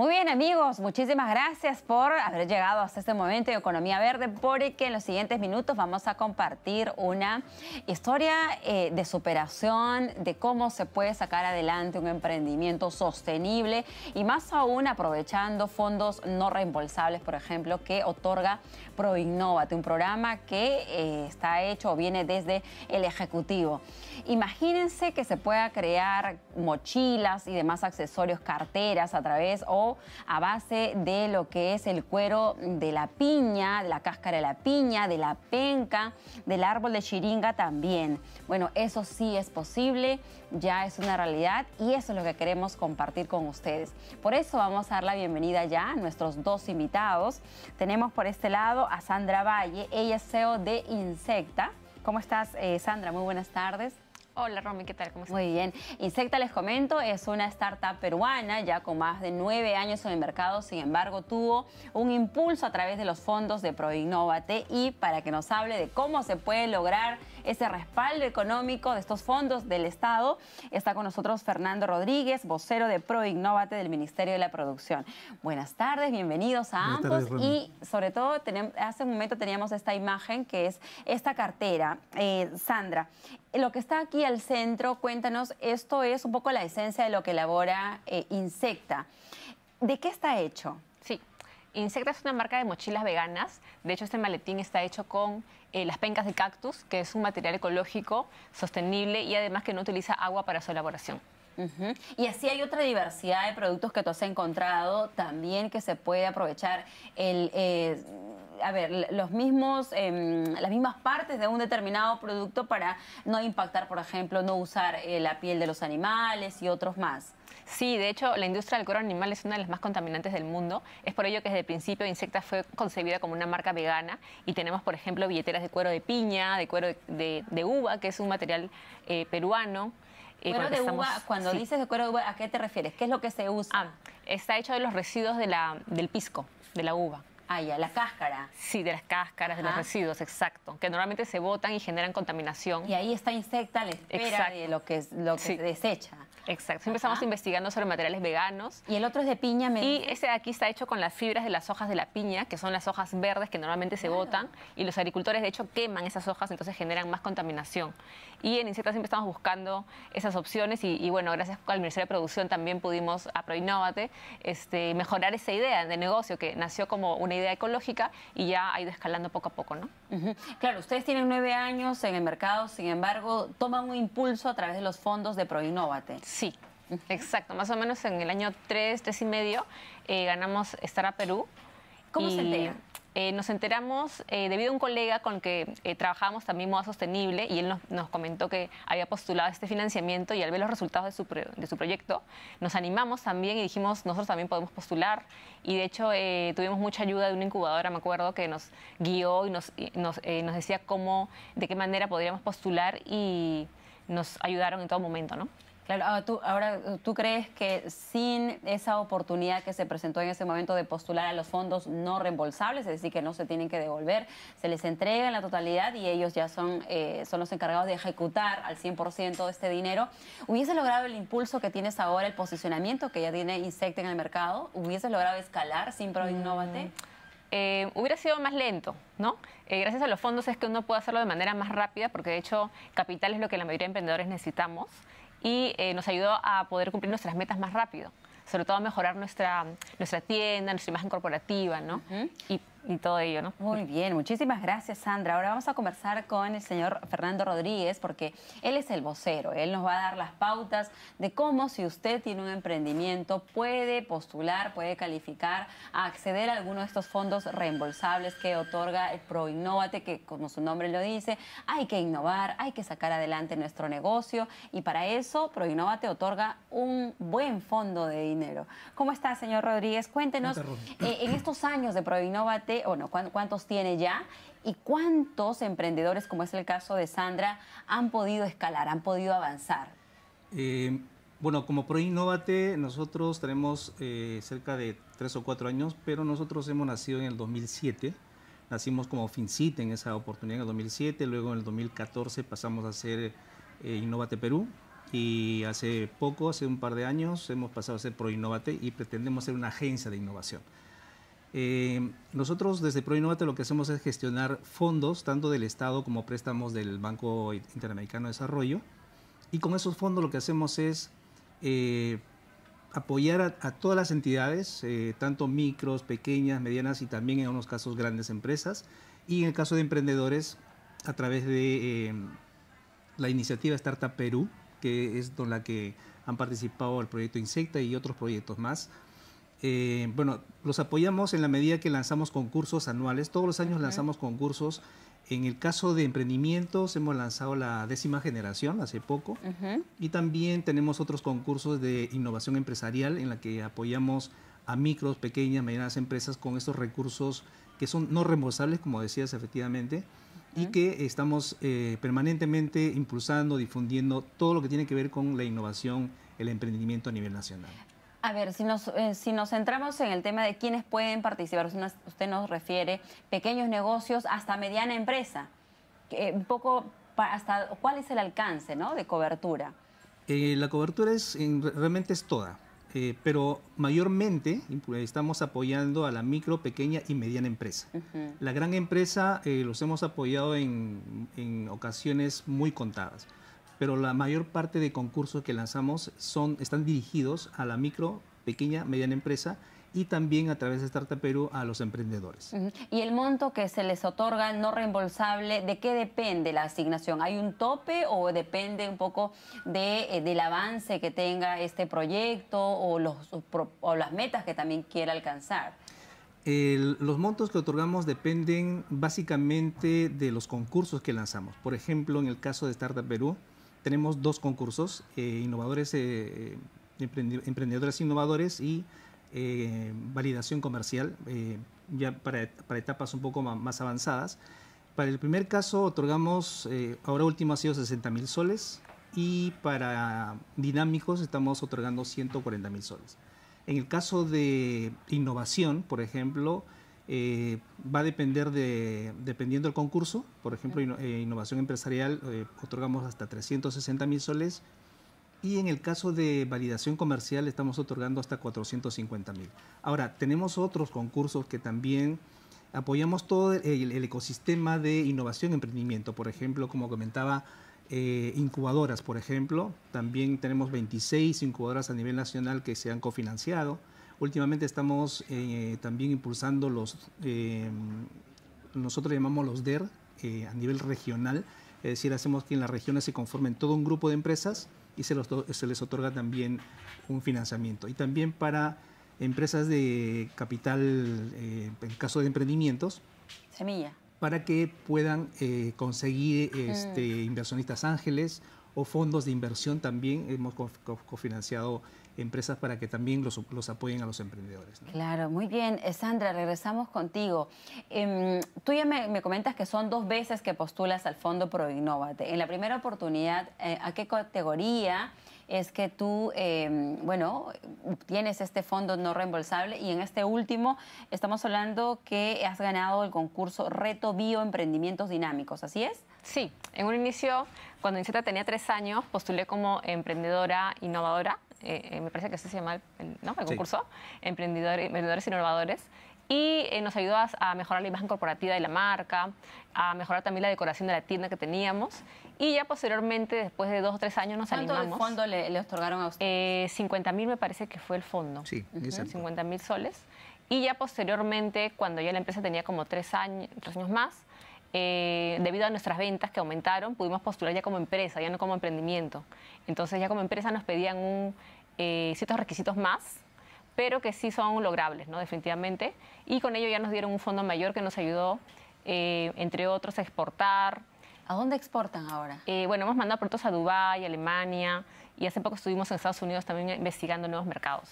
Muy bien amigos, muchísimas gracias por haber llegado hasta este momento de Economía Verde porque en los siguientes minutos vamos a compartir una historia eh, de superación, de cómo se puede sacar adelante un emprendimiento sostenible y más aún aprovechando fondos no reembolsables, por ejemplo, que otorga Proinnovate, un programa que eh, está hecho o viene desde el Ejecutivo. Imagínense que se pueda crear mochilas y demás accesorios, carteras a través o a base de lo que es el cuero de la piña, de la cáscara de la piña, de la penca, del árbol de chiringa también. Bueno, eso sí es posible, ya es una realidad y eso es lo que queremos compartir con ustedes. Por eso vamos a dar la bienvenida ya a nuestros dos invitados. Tenemos por este lado a Sandra Valle, ella es CEO de Insecta. ¿Cómo estás, eh, Sandra? Muy buenas tardes. Hola Romy, ¿qué tal? ¿Cómo estás? Muy bien. Insecta, les comento, es una startup peruana ya con más de nueve años en el mercado, sin embargo tuvo un impulso a través de los fondos de Proinnovate y para que nos hable de cómo se puede lograr ese respaldo económico de estos fondos del Estado. Está con nosotros Fernando Rodríguez, vocero de ProIgnóvate del Ministerio de la Producción. Buenas tardes, bienvenidos a ambos y sobre todo hace un momento teníamos esta imagen que es esta cartera. Eh, Sandra, lo que está aquí al centro, cuéntanos, esto es un poco la esencia de lo que elabora eh, Insecta. ¿De qué está hecho? Sí, Insecta es una marca de mochilas veganas. De hecho, este maletín está hecho con eh, las pencas de cactus, que es un material ecológico, sostenible y además que no utiliza agua para su elaboración. Y así hay otra diversidad de productos que tú has encontrado también que se puede aprovechar el... Eh, a ver, los mismos, em, las mismas partes de un determinado producto para no impactar, por ejemplo, no usar eh, la piel de los animales y otros más. Sí, de hecho, la industria del cuero animal es una de las más contaminantes del mundo. Es por ello que desde el principio Insecta fue concebida como una marca vegana y tenemos, por ejemplo, billeteras de cuero de piña, de cuero de, uva, que es un material eh, peruano de uva, cuando dices de cuero de uva, ¿a qué te refieres? ¿Qué es lo que se usa? Ah, está hecho de los residuos de la, del pisco, de la uva. Ah, ya, la cáscara. Sí, de las cáscaras, de los residuos, exacto. Que normalmente se botan y generan contaminación. Y ahí está insecta la espera de lo que, se desecha. Exacto. Siempre estamos investigando sobre materiales veganos. Y el otro es de piña, me Y ese de aquí está hecho con las fibras de las hojas de la piña, que son las hojas verdes que normalmente se botan. Y los agricultores, de hecho, queman esas hojas, entonces generan más contaminación. Y en Incierta siempre estamos buscando esas opciones y, bueno, gracias al Ministerio de Producción también pudimos, a Proinnovate, este, mejorar esa idea de negocio que nació como una idea ecológica y ya ha ido escalando poco a poco, ¿no? Claro, ustedes tienen nueve años en el mercado, sin embargo, toman un impulso a través de los fondos de Proinnovate. Sí, Exacto, más o menos en el año tres, tres y medio eh, ganamos Estar a Perú. ¿Cómo se enteran? Eh, nos enteramos eh, debido a un colega con el que trabajamos eh, trabajábamos también Moda Sostenible y él nos, comentó que había postulado este financiamiento y al ver los resultados de su, proyecto, nos animamos también y dijimos, nosotros también podemos postular y de hecho tuvimos mucha ayuda de una incubadora, me acuerdo, que nos guió y nos, decía cómo, de qué manera podríamos postular y nos ayudaron en todo momento, Claro, ah, ahora eh, tú, crees que sin esa oportunidad que se presentó en ese momento de postular a los fondos no reembolsables, es decir, que no se tienen que devolver, se les entrega en la totalidad y ellos ya son, eh, son los encargados de ejecutar al 100% este dinero, ¿hubiese logrado el impulso que tienes ahora, el posicionamiento que ya tiene Insect en el mercado? ¿Hubiese logrado escalar sin pro innovate? Mm, eh, hubiera sido más lento, ¿no? Eh, gracias a los fondos es que uno puede hacerlo de manera más rápida, porque de hecho capital es lo que la mayoría de emprendedores necesitamos y eh, nos ayudó a poder cumplir nuestras metas más rápido sobre todo a mejorar nuestra, nuestra tienda, nuestra imagen corporativa, ¿no? y todo ello, ¿no? Muy bien, muchísimas gracias, Sandra. Ahora vamos a conversar con el señor Fernando Rodríguez, porque él es el vocero. Él nos va a dar las pautas de cómo, si usted tiene un emprendimiento, puede postular, puede calificar a acceder a alguno de estos fondos reembolsables que otorga el ProInnovate, que como su nombre lo dice, hay que innovar, hay que sacar adelante nuestro negocio y para eso ProInnovate otorga un buen fondo de dinero. ¿Cómo está, señor Rodríguez? Cuéntenos, eh, en estos años de ProInnovate, o no, cuántos tiene ya y cuántos emprendedores, como es el caso de Sandra, han podido escalar, han podido avanzar. Eh, bueno, como ProInnovate nosotros tenemos eh, cerca de tres o cuatro años, pero nosotros hemos nacido en el 2007. Nacimos como FinCite en esa oportunidad en el 2007, luego en el 2014 pasamos a ser eh, Innovate Perú, y hace poco, hace un par de años, hemos pasado a ser ProInnovate y pretendemos ser una agencia de innovación. Eh, nosotros desde ProInnovate lo que hacemos es gestionar fondos, tanto del Estado como préstamos del Banco Interamericano de Desarrollo. Y con esos fondos lo que hacemos es eh, apoyar a, todas las entidades, eh, tanto micros, pequeñas, medianas y también en algunos casos grandes empresas. Y en el caso de emprendedores, a través de la iniciativa Startup Perú, que es con la que han participado el proyecto Insecta y otros proyectos más eh, bueno, los apoyamos en la medida que lanzamos concursos anuales. Todos los años lanzamos concursos. En el caso de emprendimientos, hemos lanzado la décima generación hace poco. Y también tenemos otros concursos de innovación empresarial en la que apoyamos a micros, pequeñas, medianas empresas con estos recursos que son no reembolsables, como decías efectivamente, y que estamos eh, permanentemente impulsando, difundiendo todo lo que tiene que ver con la innovación el emprendimiento a nivel nacional. A ver, eh, si nos, centramos en el tema de quiénes pueden participar, usted nos refiere pequeños negocios hasta mediana empresa, eh, un poco hasta cuál es el alcance de cobertura. Eh, la cobertura es realmente es toda, pero mayormente estamos apoyando a la micro, pequeña y mediana empresa. La gran empresa los hemos apoyado en ocasiones muy contadas pero la mayor parte de concursos que lanzamos son, están dirigidos a la micro, pequeña, mediana empresa y también a través de Startup Perú a los emprendedores. ¿Y el monto que se les otorga no reembolsable, de qué depende la asignación? ¿Hay un tope o depende un poco de, eh, del avance que tenga este proyecto o, los, o las metas que también quiera alcanzar? los montos que otorgamos dependen básicamente de los concursos que lanzamos. Por ejemplo, en el caso de Startup Perú, tenemos dos concursos, eh, innovadores, eh, eh, emprendedores innovadores y validación comercial, ya para, para, etapas un poco más avanzadas. Para el primer caso otorgamos, ahora último ha sido 60 mil soles y para dinámicos estamos otorgando 140 mil soles. En el caso de innovación, por ejemplo, eh, va a depender de, dependiendo del concurso, por ejemplo, eh, innovación empresarial, eh, otorgamos hasta 360 mil soles y en el caso de validación comercial estamos otorgando hasta 450 mil. Ahora, tenemos otros concursos que también apoyamos todo el, el ecosistema de innovación y emprendimiento, por ejemplo, como comentaba, incubadoras, por ejemplo, también tenemos 26 incubadoras a nivel nacional que se han cofinanciado Últimamente estamos eh, también impulsando los, em, nosotros llamamos los DER eh, a nivel regional, es decir, hacemos que en las regiones se conformen todo un grupo de empresas y se, les otorga también un financiamiento. Y también para empresas de capital, eh, en caso de emprendimientos. Semilla. Para que puedan conseguir mm. este, inversionistas ángeles fondos de inversión también hemos cofinanciado empresas para que también los, apoyen a los emprendedores. Claro, muy bien. Eh, Sandra, regresamos contigo. Em, tú ya me, comentas que son dos veces que postulas al Fondo innovate En la primera oportunidad, eh, ¿a qué categoría? es que tú, em, bueno, tienes este fondo no reembolsable y en este último estamos hablando que has ganado el concurso Reto Bio Emprendimientos Dinámicos, ¿así es? Sí, en un inicio, cuando Inceta tenía tres años, postulé como emprendedora innovadora, eh, eh, me parece que así se llama el, concurso, Emprendedores Innovadores, y eh, nos ayudó a, a mejorar la imagen corporativa de la marca, a mejorar también la decoración de la tienda que teníamos y ya posteriormente, después de dos o tres años, nos animamos. ¿Cuánto le, otorgaron a usted? 50 eh, mil me parece que fue el fondo. Sí, 50 mil soles. Y ya posteriormente, cuando ya la empresa tenía como tres años, tres años más, eh, debido a nuestras ventas que aumentaron, pudimos postular ya como empresa, ya no como emprendimiento. Entonces ya como empresa nos pedían eh, ciertos requisitos más, pero que sí son logrables, ¿no? definitivamente. Y con ello ya nos dieron un fondo mayor que nos ayudó, entre otros, a exportar, ¿A dónde exportan ahora? Eh, bueno, hemos mandado productos a Dubái, Alemania y hace poco estuvimos en Estados Unidos también investigando nuevos mercados.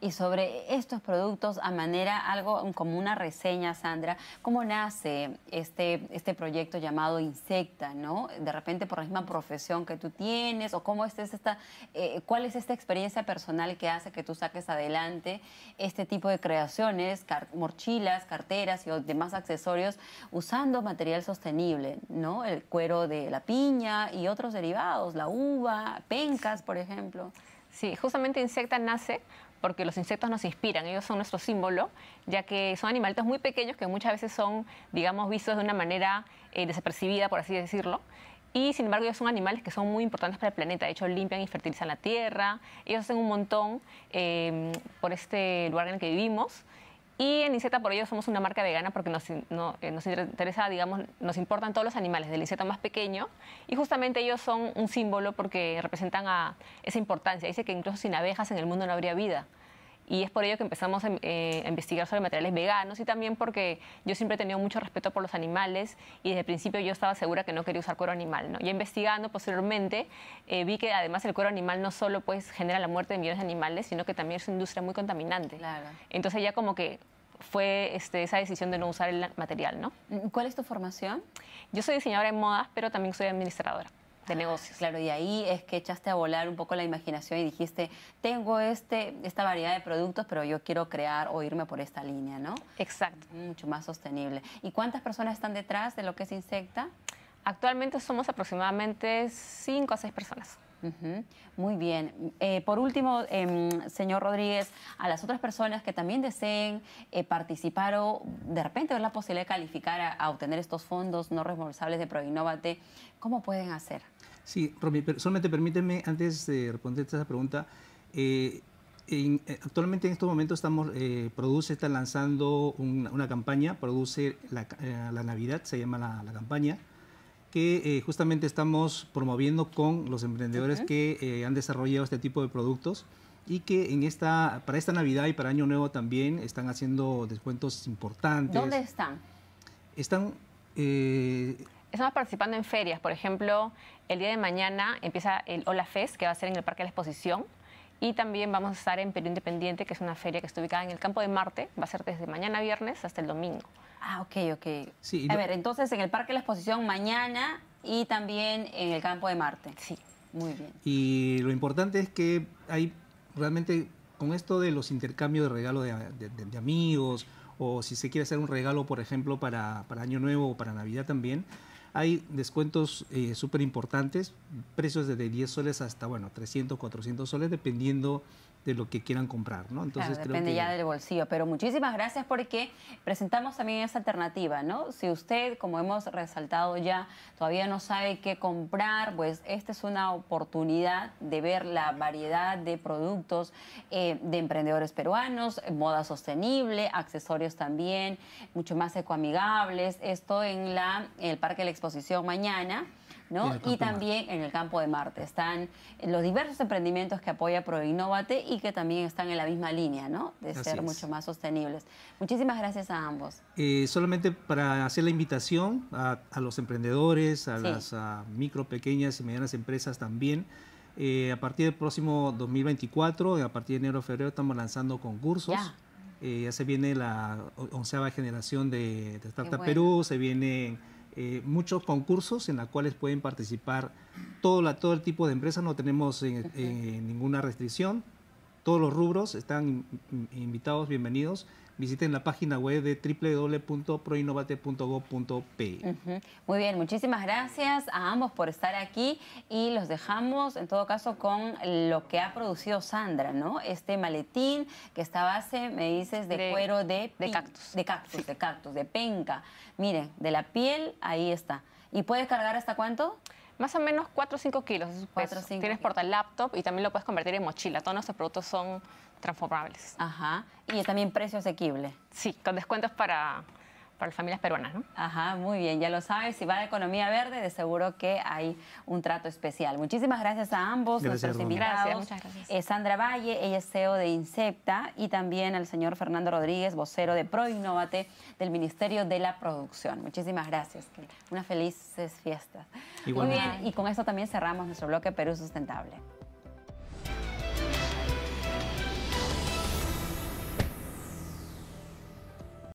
Y sobre estos productos, a manera algo como una reseña, Sandra, ¿cómo nace este, este proyecto llamado Insecta, no? De repente por la misma profesión que tú tienes, o cómo es esta, eh, cuál es esta experiencia personal que hace que tú saques adelante este tipo de creaciones, morchilas, carteras y demás accesorios, usando material sostenible, ¿no? El cuero de la piña y otros derivados, la uva, pencas, por ejemplo. Sí, justamente Insecta nace porque los insectos nos inspiran, ellos son nuestro símbolo, ya que son animalitos muy pequeños que muchas veces son, digamos, vistos de una manera eh, desapercibida, por así decirlo. Y sin embargo, ellos son animales que son muy importantes para el planeta. De hecho, limpian y fertilizan la tierra. Ellos hacen un montón eh, por este lugar en el que vivimos. Y en Inseta por ello somos una marca vegana porque eh, nos, interesa, digamos, nos importan todos los animales, del insecto más pequeño, y justamente ellos son un símbolo porque representan esa importancia. Dice que incluso sin abejas en el mundo no habría vida. Y es por ello que empezamos eh, a, investigar sobre materiales veganos y también porque yo siempre he tenido mucho respeto por los animales y desde el principio yo estaba segura que no quería usar cuero animal. ¿no? Y investigando posteriormente eh, vi que además el cuero animal no solo pues, genera la muerte de millones de animales, sino que también es una industria muy contaminante. Entonces ya como que fue este, esa decisión de no usar el material, ¿no? ¿Cuál es tu formación? Yo soy diseñadora en modas, pero también soy administradora de negocios. Claro, y ahí es que echaste a volar un poco la imaginación y dijiste, tengo este, esta variedad de productos, pero yo quiero crear o irme por esta línea, ¿no? Exacto. Mucho más sostenible. ¿Y cuántas personas están detrás de lo que es Insecta? Actualmente somos aproximadamente 5 a 6 personas. Muy bien. Eh, por último, em, señor Rodríguez, a las otras personas que también deseen eh, participar o de repente ver la posibilidad de calificar a, obtener estos fondos no responsables de Proinnovate, ¿cómo pueden hacer? Sí, solamente permíteme, antes de responderte a esa pregunta, eh, eh, actualmente en estos momentos estamos, eh, Produce está lanzando una, campaña, Produce la, Navidad, se llama la, campaña, que justamente estamos promoviendo con los emprendedores que han desarrollado este tipo de productos y que en esta, para esta Navidad y para Año Nuevo también están haciendo descuentos importantes. ¿Dónde están? Están... Estamos participando en ferias, por ejemplo, el día de mañana empieza el Hola Fest, que va a ser en el Parque de la Exposición. Y también vamos a estar en Perú Independiente, que es una feria que está ubicada en el campo de Marte. Va a ser desde mañana viernes hasta el domingo. Ah, ok, ok. Sí, a ver, entonces en el Parque de la Exposición mañana y también en el campo de Marte. Sí. Muy bien. Y lo importante es que hay realmente con esto de los intercambios de regalos de, de, amigos, o si se quiere hacer un regalo, por ejemplo, para, para Año Nuevo o para Navidad también, hay descuentos eh, súper importantes, precios desde 10 soles hasta, bueno, 300, 400 soles, dependiendo de lo que quieran comprar, ¿no? Entonces depende ya del bolsillo, pero muchísimas gracias porque presentamos también esta alternativa, ¿no? Si usted, como hemos resaltado ya, todavía no sabe qué comprar, pues esta es una oportunidad de ver la variedad de productos eh, de emprendedores peruanos, moda sostenible, accesorios también, mucho más ecoamigables, esto en la el Parque de la Exposición mañana. Y, también en el campo de Marte. Están los diversos emprendimientos que apoya Proinnovate y que también están en la misma línea, De ser mucho más sostenibles. Muchísimas gracias a ambos. Eh, solamente para hacer la invitación a, los emprendedores, a las micro, pequeñas y medianas empresas también. Eh, a partir del próximo 2024, a partir de enero febrero, estamos lanzando concursos. ya eh, se viene la onceava generación de, Startup Perú, se viene eh, muchos concursos en los cuales pueden participar todo, todo el tipo de empresas, no tenemos ninguna restricción, todos los rubros están invitados, bienvenidos visiten la página web de www.proinnovate.gov.pe Muy bien, muchísimas gracias a ambos por estar aquí y los dejamos en todo caso con lo que ha producido Sandra, ¿no? Este maletín que está base, me dices, de, cuero de, cactus. De cactus, de cactus, de penca. Mire, de la piel, ahí está. ¿Y puedes cargar hasta cuánto? más o menos 4 o 5 kilos. 4, 5 Tienes kilos. porta laptop y también lo puedes convertir en mochila. Todos nuestros productos son transformables. Ajá. Y también precio asequible. Sí, con descuentos para, para las familias peruanas, ¿no? Ajá, muy bien, ya lo sabes, si va a Economía Verde, de seguro que hay un trato especial. Muchísimas gracias a ambos, nuestros invitados. muchas gracias. Eh, Sandra Valle, ella es CEO de Incepta, y también al señor Fernando Rodríguez, vocero de Proinnovate del Ministerio de la Producción. Muchísimas gracias. Unas felices fiestas. Muy bien, y con esto también cerramos nuestro bloque Perú Sustentable.